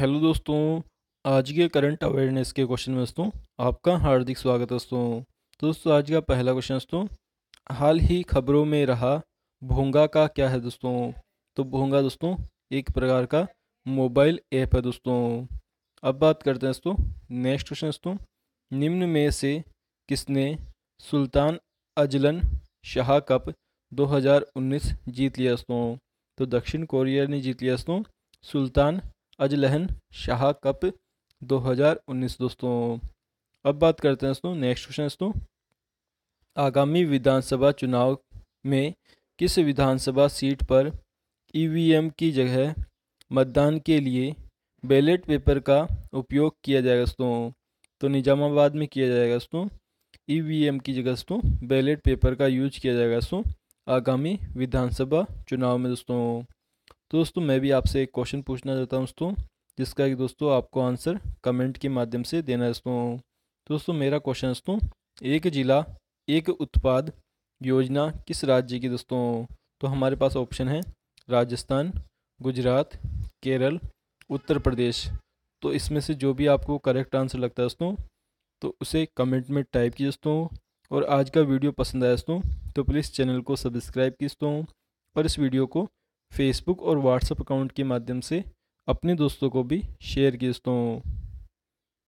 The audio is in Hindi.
हेलो दोस्तों आज के करंट अवेयरनेस के क्वेश्चन में दोस्तों आपका हार्दिक स्वागत है दोस्तों दोस्तों आज का पहला क्वेश्चन दोस्तों हाल ही खबरों में रहा भोंगा का क्या है दोस्तों तो भोंगा दोस्तों एक प्रकार का मोबाइल ऐप है दोस्तों अब बात करते हैं दोस्तों नेक्स्ट क्वेश्चन दोस्तों निम्न में से किसने सुल्तान अजलन शाह कप दो जीत लिया दोस्तों तो दक्षिण कोरिया ने जीत लिया दोस्तों सुल्तान अजलहन शाह कप 2019 दोस्तों अब बात करते हैं दोस्तों नेक्स्ट क्वेश्चन दोस्तों आगामी विधानसभा चुनाव में किस विधानसभा सीट पर ईवीएम e की जगह मतदान के लिए बैलेट पेपर का उपयोग किया जाएगा दोस्तों तो निजामाबाद में किया जाएगा दोस्तों ईवीएम e की जगह दोस्तों बैलेट पेपर का यूज किया जाएगा दोस्तों आगामी विधानसभा चुनाव में दोस्तों तो दोस्तों मैं भी आपसे एक क्वेश्चन पूछना चाहता हूँ दोस्तों जिसका कि दोस्तों आपको आंसर कमेंट के माध्यम से देना दोस्तों दोस्तों मेरा क्वेश्चन दोस्तों एक जिला एक उत्पाद योजना किस राज्य की दोस्तों तो हमारे पास ऑप्शन है राजस्थान गुजरात केरल उत्तर प्रदेश तो इसमें से जो भी आपको करेक्ट आंसर लगता है दोस्तों तो उसे कमेंट में टाइप की दोस्तों और आज का वीडियो पसंद आया दोस्तों तो प्लीज़ चैनल को सब्सक्राइब की दोस्तों और इस वीडियो को फेसबुक और व्हाट्सएप अकाउंट के माध्यम से अपने दोस्तों को भी शेयर दोस्तों